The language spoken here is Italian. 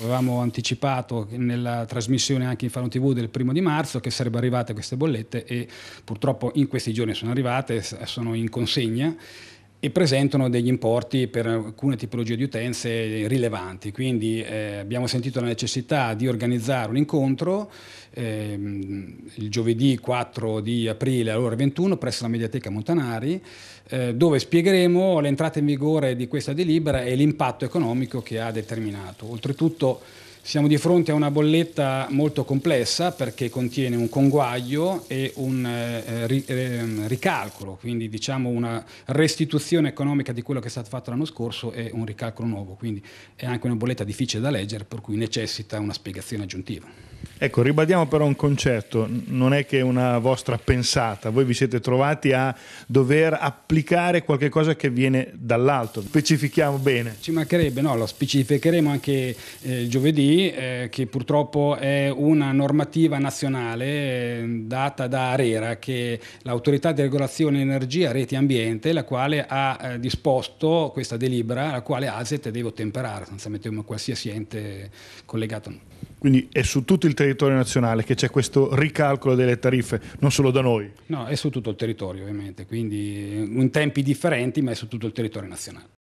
Avevamo anticipato nella trasmissione anche in Fano TV del primo di marzo che sarebbero arrivate queste bollette e purtroppo in questi giorni sono arrivate, sono in consegna e presentano degli importi per alcune tipologie di utenze rilevanti. Quindi eh, abbiamo sentito la necessità di organizzare un incontro eh, il giovedì 4 di aprile alle ore 21 presso la Mediateca Montanari, eh, dove spiegheremo l'entrata in vigore di questa delibera e l'impatto economico che ha determinato. Oltretutto siamo di fronte a una bolletta molto complessa perché contiene un conguaglio e un eh, ri, eh, ricalcolo, quindi diciamo una restituzione economica di quello che è stato fatto l'anno scorso e un ricalcolo nuovo, quindi è anche una bolletta difficile da leggere per cui necessita una spiegazione aggiuntiva. Ecco, ribadiamo però un concetto, non è che una vostra pensata, voi vi siete trovati a dover applicare qualcosa che viene dall'alto, specifichiamo bene. Ci mancherebbe, no, lo specificheremo anche eh, giovedì eh, che purtroppo è una normativa nazionale eh, data da ARERA, che è l'autorità di regolazione energia, reti e ambiente, la quale ha eh, disposto questa delibera, la quale ASET deve ottemperare, sostanzialmente come qualsiasi ente collegato. Quindi è su tutto il territorio nazionale che c'è questo ricalcolo delle tariffe, non solo da noi? No, è su tutto il territorio ovviamente, quindi eh, in tempi differenti ma è su tutto il territorio nazionale.